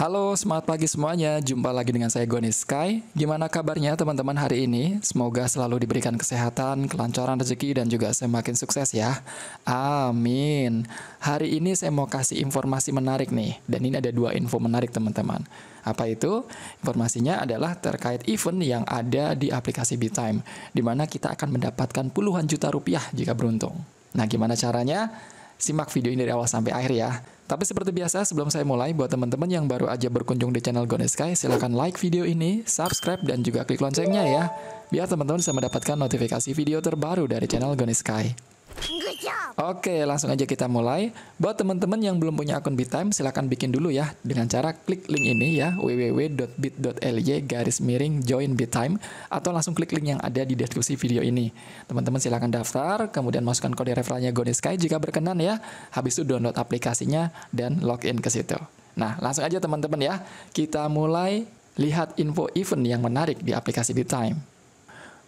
Halo, selamat pagi semuanya. Jumpa lagi dengan saya Goni Sky. Gimana kabarnya teman-teman hari ini? Semoga selalu diberikan kesehatan, kelancaran rezeki, dan juga semakin sukses ya. Amin. Hari ini saya mau kasih informasi menarik nih. Dan ini ada dua info menarik teman-teman. Apa itu? Informasinya adalah terkait event yang ada di aplikasi BitTime, di mana kita akan mendapatkan puluhan juta rupiah jika beruntung. Nah, gimana caranya? Simak video ini dari awal sampai akhir ya. Tapi seperti biasa, sebelum saya mulai, buat teman-teman yang baru aja berkunjung di channel Gone Sky, silahkan like video ini, subscribe, dan juga klik loncengnya ya. Biar teman-teman bisa mendapatkan notifikasi video terbaru dari channel Gone Sky. Oke, langsung aja kita mulai. Buat teman-teman yang belum punya akun BitTime, silahkan bikin dulu ya dengan cara klik link ini ya www.bit.ly garis miring join BitTime atau langsung klik link yang ada di deskripsi video ini. Teman-teman silahkan daftar, kemudian masukkan kode referralnya Sky jika berkenan ya. Habis itu download aplikasinya dan login ke situ. Nah, langsung aja teman-teman ya. Kita mulai lihat info event yang menarik di aplikasi BitTime.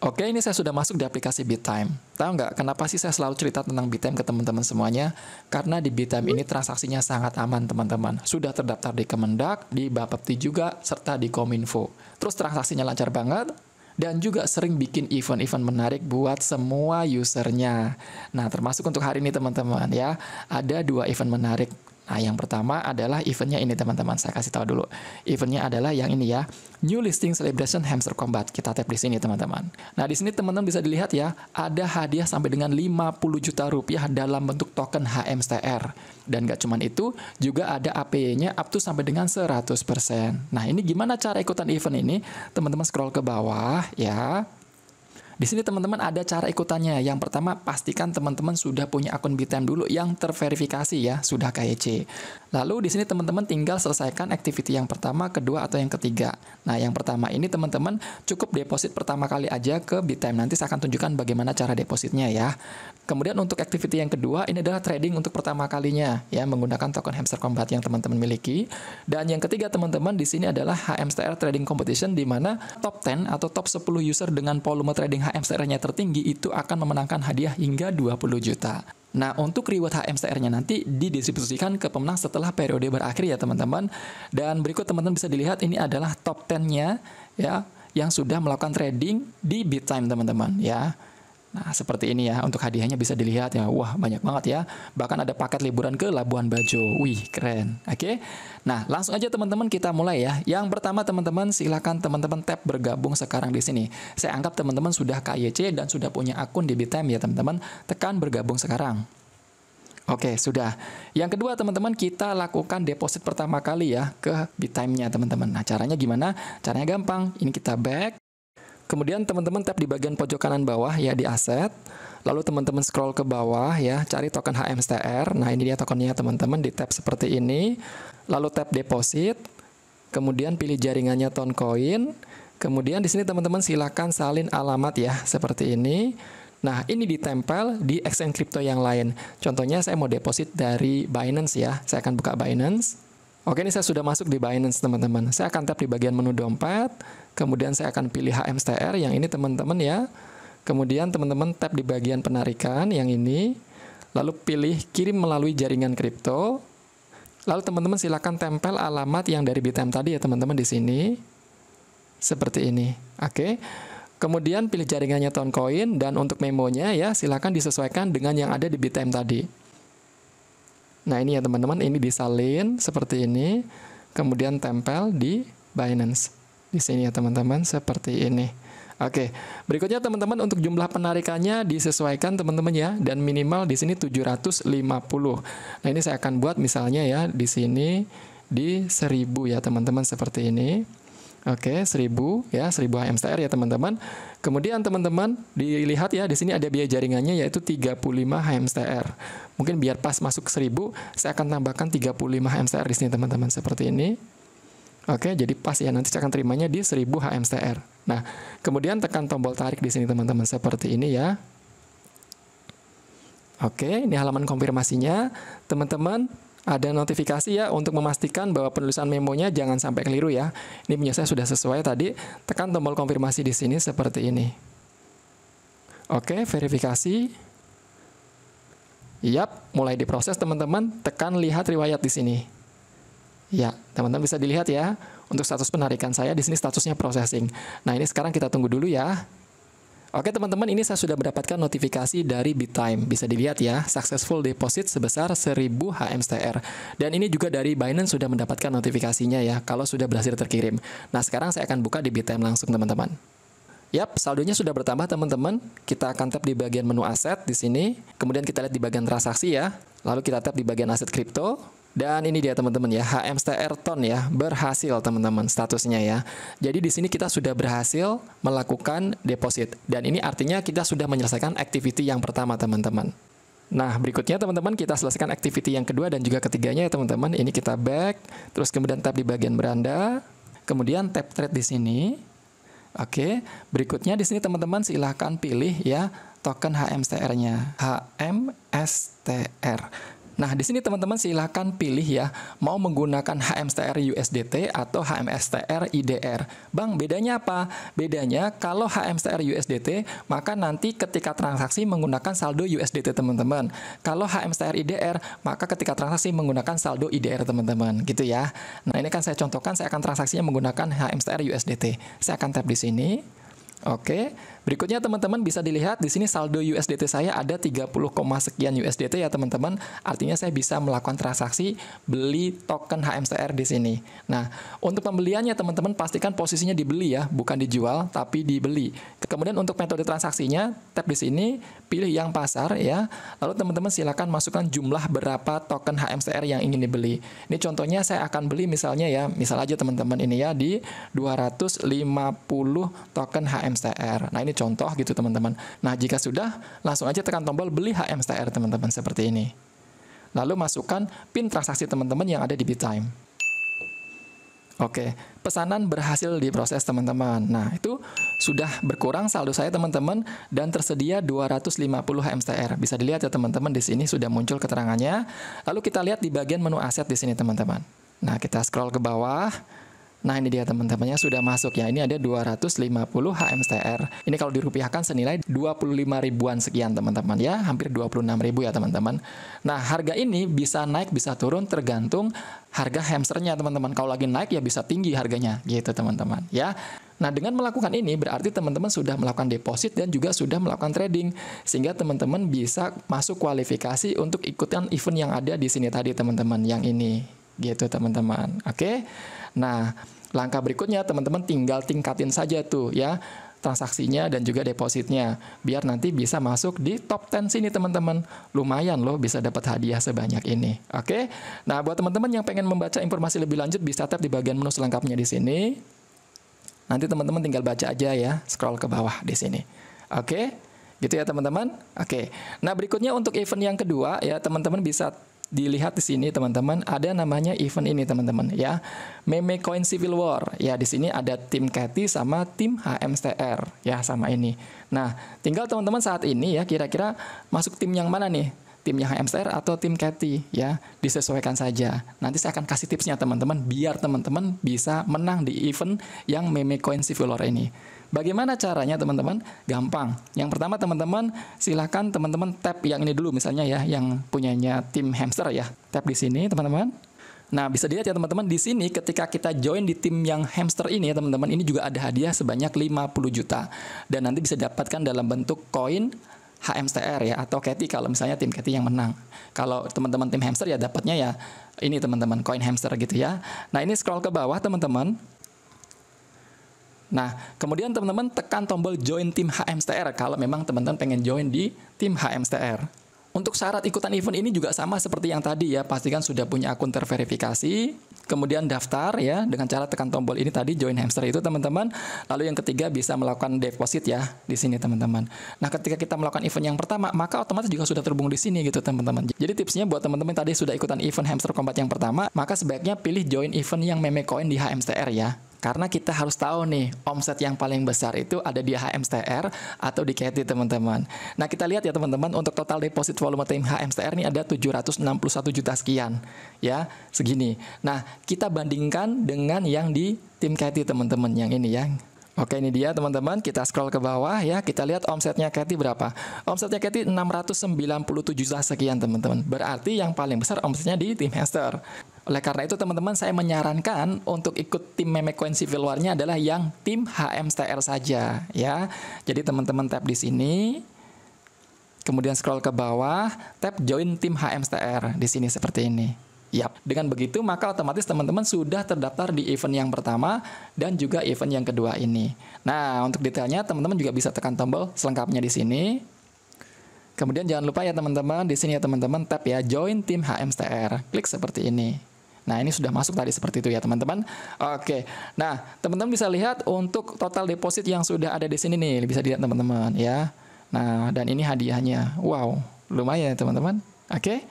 Oke, ini saya sudah masuk di aplikasi BitTime. Tahu nggak kenapa sih saya selalu cerita tentang BitTime ke teman-teman semuanya? Karena di BitTime ini transaksinya sangat aman, teman-teman. Sudah terdaftar di Kemendak, di Bapepti juga, serta di Kominfo. Terus transaksinya lancar banget, dan juga sering bikin event-event menarik buat semua usernya. Nah, termasuk untuk hari ini teman-teman ya, ada dua event menarik Nah, yang pertama adalah eventnya ini teman-teman. Saya kasih tahu dulu. Eventnya adalah yang ini ya. New Listing Celebration Hamster Combat. Kita tap di sini teman-teman. Nah, di sini teman-teman bisa dilihat ya, ada hadiah sampai dengan 50 juta rupiah dalam bentuk token HMSTR. Dan gak cuman itu, juga ada APY-nya up to sampai dengan 100%. Nah, ini gimana cara ikutan event ini? Teman-teman scroll ke bawah ya. Di sini teman-teman ada cara ikutannya. Yang pertama, pastikan teman-teman sudah punya akun BTM dulu yang terverifikasi ya, sudah KYC. Lalu di sini teman-teman tinggal selesaikan activity yang pertama, kedua, atau yang ketiga. Nah, yang pertama ini teman-teman cukup deposit pertama kali aja ke BTM. Nanti saya akan tunjukkan bagaimana cara depositnya ya. Kemudian untuk activity yang kedua, ini adalah trading untuk pertama kalinya ya, menggunakan token hamster combat yang teman-teman miliki. Dan yang ketiga teman-teman di sini adalah HMSTR Trading Competition di mana top 10 atau top 10 user dengan volume trading HM nya tertinggi itu akan memenangkan hadiah hingga 20 juta. Nah, untuk reward hmcr nya nanti didistribusikan ke pemenang setelah periode berakhir ya, teman-teman. Dan berikut teman-teman bisa dilihat ini adalah top 10-nya ya yang sudah melakukan trading di Bittime, teman-teman ya. Nah, seperti ini ya. Untuk hadiahnya bisa dilihat ya. Wah, banyak banget ya. Bahkan ada paket liburan ke Labuan Bajo. Wih, keren. Oke. Okay? Nah, langsung aja teman-teman kita mulai ya. Yang pertama teman-teman silahkan teman-teman tap bergabung sekarang di sini. Saya anggap teman-teman sudah KYC dan sudah punya akun di Bitime ya, teman-teman. Tekan bergabung sekarang. Oke, okay, sudah. Yang kedua, teman-teman, kita lakukan deposit pertama kali ya ke Bitime-nya, teman-teman. Nah, caranya gimana? Caranya gampang. Ini kita back. Kemudian teman-teman tap di bagian pojok kanan bawah ya di aset. Lalu teman-teman scroll ke bawah ya, cari token HMSTR. Nah, ini dia tokennya teman-teman di tap seperti ini. Lalu tap deposit. Kemudian pilih jaringannya Toncoin. Kemudian di sini teman-teman silakan salin alamat ya seperti ini. Nah, ini ditempel di exchange crypto yang lain. Contohnya saya mau deposit dari Binance ya. Saya akan buka Binance. Oke, ini saya sudah masuk di Binance, teman-teman. Saya akan tap di bagian menu dompet, kemudian saya akan pilih HMSTR yang ini, teman-teman ya. Kemudian teman-teman tap di bagian penarikan yang ini, lalu pilih kirim melalui jaringan kripto. Lalu teman-teman silakan tempel alamat yang dari BTM tadi ya, teman-teman di sini. Seperti ini. Oke. Kemudian pilih jaringannya Toncoin dan untuk memonya ya silakan disesuaikan dengan yang ada di BTM tadi. Nah ini ya teman-teman, ini disalin seperti ini, kemudian tempel di Binance. Di sini ya teman-teman, seperti ini. Oke, berikutnya teman-teman untuk jumlah penarikannya disesuaikan teman-teman ya dan minimal di sini 750. Nah, ini saya akan buat misalnya ya di sini di 1000 ya teman-teman seperti ini. Oke, okay, 1000 ya, 1000 HMSTR ya teman-teman. Kemudian teman-teman dilihat ya di sini ada biaya jaringannya yaitu 35 HMSTR. Mungkin biar pas masuk 1000, saya akan tambahkan 35 HMSTR di sini teman-teman seperti ini. Oke, okay, jadi pas ya nanti saya akan terimanya di 1000 HMSTR. Nah, kemudian tekan tombol tarik di sini teman-teman seperti ini ya. Oke, ini halaman konfirmasinya. Teman-teman ada notifikasi ya untuk memastikan bahwa penulisan memonya jangan sampai keliru ya. Ini punya saya sudah sesuai tadi. Tekan tombol konfirmasi di sini seperti ini. Oke, verifikasi. Yap, mulai diproses teman-teman. Tekan lihat riwayat di sini. Ya, teman-teman bisa dilihat ya. Untuk status penarikan saya di sini statusnya processing. Nah, ini sekarang kita tunggu dulu ya. Oke teman-teman, ini saya sudah mendapatkan notifikasi dari Bittime. Bisa dilihat ya, successful deposit sebesar 1000 HMSTR. Dan ini juga dari Binance sudah mendapatkan notifikasinya ya, kalau sudah berhasil terkirim. Nah, sekarang saya akan buka di Bittime langsung teman-teman. Yap, saldonya sudah bertambah teman-teman. Kita akan tap di bagian menu aset di sini. Kemudian kita lihat di bagian transaksi ya. Lalu kita tap di bagian aset kripto. Dan ini dia teman-teman ya, HMSTR ton ya, berhasil teman-teman statusnya ya. Jadi di sini kita sudah berhasil melakukan deposit dan ini artinya kita sudah menyelesaikan activity yang pertama teman-teman. Nah, berikutnya teman-teman kita selesaikan activity yang kedua dan juga ketiganya ya teman-teman. Ini kita back, terus kemudian tap di bagian beranda, kemudian tap trade di sini. Oke, berikutnya di sini teman-teman silahkan pilih ya token HMSTR-nya. HMSTR. -nya. HMSTR. Nah, di sini teman-teman silahkan pilih ya, mau menggunakan HMSTR USDT atau HMSTR IDR. Bang, bedanya apa? Bedanya kalau HMSTR USDT, maka nanti ketika transaksi menggunakan saldo USDT teman-teman. Kalau HMSTR IDR, maka ketika transaksi menggunakan saldo IDR teman-teman, gitu ya. Nah, ini kan saya contohkan, saya akan transaksinya menggunakan HMSTR USDT. Saya akan tap di sini. Oke, Berikutnya teman-teman bisa dilihat di sini saldo USDT saya ada 30, sekian USDT ya teman-teman. Artinya saya bisa melakukan transaksi beli token HMCR di sini. Nah, untuk pembeliannya teman-teman pastikan posisinya dibeli ya, bukan dijual tapi dibeli. Kemudian untuk metode transaksinya tap di sini, pilih yang pasar ya. Lalu teman-teman silakan masukkan jumlah berapa token HMCR yang ingin dibeli. Ini contohnya saya akan beli misalnya ya, misal aja teman-teman ini ya di 250 token HMCR. Nah, ini contoh gitu teman-teman. Nah, jika sudah, langsung aja tekan tombol beli HMSTR teman-teman seperti ini. Lalu masukkan PIN transaksi teman-teman yang ada di BitTime. Oke, pesanan berhasil diproses teman-teman. Nah, itu sudah berkurang saldo saya teman-teman dan tersedia 250 HMSTR. Bisa dilihat ya teman-teman di sini sudah muncul keterangannya. Lalu kita lihat di bagian menu aset di sini teman-teman. Nah, kita scroll ke bawah. Nah ini dia teman-temannya sudah masuk ya. Ini ada 250 HMSTR. Ini kalau dirupiahkan senilai 25 ribuan sekian teman-teman ya. Hampir 26 ribu ya teman-teman. Nah harga ini bisa naik bisa turun tergantung harga hamsternya teman-teman. Kalau lagi naik ya bisa tinggi harganya gitu teman-teman ya. Nah, dengan melakukan ini berarti teman-teman sudah melakukan deposit dan juga sudah melakukan trading sehingga teman-teman bisa masuk kualifikasi untuk ikutan event yang ada di sini tadi teman-teman yang ini gitu teman-teman. Oke. Nah, langkah berikutnya teman-teman tinggal tingkatin saja tuh ya transaksinya dan juga depositnya biar nanti bisa masuk di top 10 sini teman-teman. Lumayan loh bisa dapat hadiah sebanyak ini. Oke. Nah, buat teman-teman yang pengen membaca informasi lebih lanjut bisa tap di bagian menu selengkapnya di sini. Nanti teman-teman tinggal baca aja ya, scroll ke bawah di sini. Oke. Gitu ya teman-teman. Oke. Nah, berikutnya untuk event yang kedua ya teman-teman bisa dilihat di sini teman-teman ada namanya event ini teman-teman ya. Meme Coin Civil War. Ya di sini ada tim kathy sama tim HMSTR ya sama ini. Nah, tinggal teman-teman saat ini ya kira-kira masuk tim yang mana nih? tim yang HMCR atau tim kathy ya disesuaikan saja nanti saya akan kasih tipsnya teman-teman biar teman-teman bisa menang di event yang meme coin civil war ini Bagaimana caranya teman-teman? Gampang. Yang pertama teman-teman silahkan teman-teman tap yang ini dulu misalnya ya yang punyanya tim hamster ya. Tap di sini teman-teman. Nah, bisa dilihat ya teman-teman di sini ketika kita join di tim yang hamster ini ya teman-teman, ini juga ada hadiah sebanyak 50 juta dan nanti bisa dapatkan dalam bentuk koin HMR ya atau Keti kalau misalnya tim Keti yang menang. Kalau teman-teman tim hamster ya dapatnya ya ini teman-teman koin hamster gitu ya. Nah, ini scroll ke bawah teman-teman. Nah, kemudian teman-teman tekan tombol join tim HMSTR kalau memang teman-teman pengen join di tim HMSTR. Untuk syarat ikutan event ini juga sama seperti yang tadi ya, pastikan sudah punya akun terverifikasi, kemudian daftar ya dengan cara tekan tombol ini tadi join hamster itu teman-teman. Lalu yang ketiga bisa melakukan deposit ya di sini teman-teman. Nah, ketika kita melakukan event yang pertama, maka otomatis juga sudah terhubung di sini gitu teman-teman. Jadi tipsnya buat teman-teman tadi sudah ikutan event hamster combat yang pertama, maka sebaiknya pilih join event yang meme coin di HMSTR ya. Karena kita harus tahu nih, omset yang paling besar itu ada di HMSTR atau di KT teman-teman. Nah, kita lihat ya teman-teman, untuk total deposit volume tim HMSTR ini ada 761 juta sekian. Ya, segini. Nah, kita bandingkan dengan yang di tim KT teman-teman, yang ini ya. Oke ini dia teman-teman, kita scroll ke bawah ya, kita lihat omsetnya Cathy berapa. Omsetnya Cathy 697 juta sekian teman-teman. Berarti yang paling besar omsetnya di tim Hester. Oleh karena itu teman-teman saya menyarankan untuk ikut tim meme coin Civil War-nya adalah yang tim HMSTR saja ya. Jadi teman-teman tap di sini, kemudian scroll ke bawah, tap join tim HMSTR di sini seperti ini. Yap, dengan begitu maka otomatis teman-teman sudah terdaftar di event yang pertama dan juga event yang kedua ini. Nah, untuk detailnya teman-teman juga bisa tekan tombol selengkapnya di sini. Kemudian jangan lupa ya teman-teman, di sini ya teman-teman tap ya join tim HMSTR. Klik seperti ini. Nah, ini sudah masuk tadi seperti itu ya, teman-teman. Oke. Nah, teman-teman bisa lihat untuk total deposit yang sudah ada di sini nih, bisa dilihat teman-teman ya. Nah, dan ini hadiahnya. Wow, lumayan ya, teman-teman. Oke.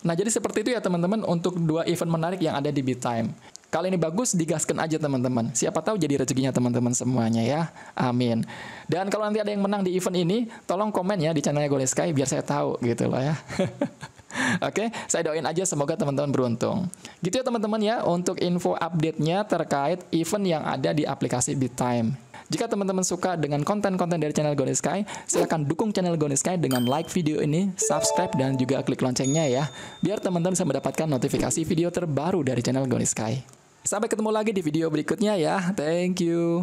Nah, jadi seperti itu ya teman-teman untuk dua event menarik yang ada di BitTime. kali ini bagus, digaskan aja teman-teman. Siapa tahu jadi rezekinya teman-teman semuanya ya. Amin. Dan kalau nanti ada yang menang di event ini, tolong komen ya di channelnya Sky biar saya tahu gitu loh ya. Oke, okay? saya doain aja semoga teman-teman beruntung. Gitu ya teman-teman ya untuk info update-nya terkait event yang ada di aplikasi BitTime. Jika teman-teman suka dengan konten-konten dari channel Goni Sky, silahkan dukung channel Goni Sky dengan like video ini, subscribe, dan juga klik loncengnya ya. Biar teman-teman bisa mendapatkan notifikasi video terbaru dari channel Goni Sky. Sampai ketemu lagi di video berikutnya ya. Thank you.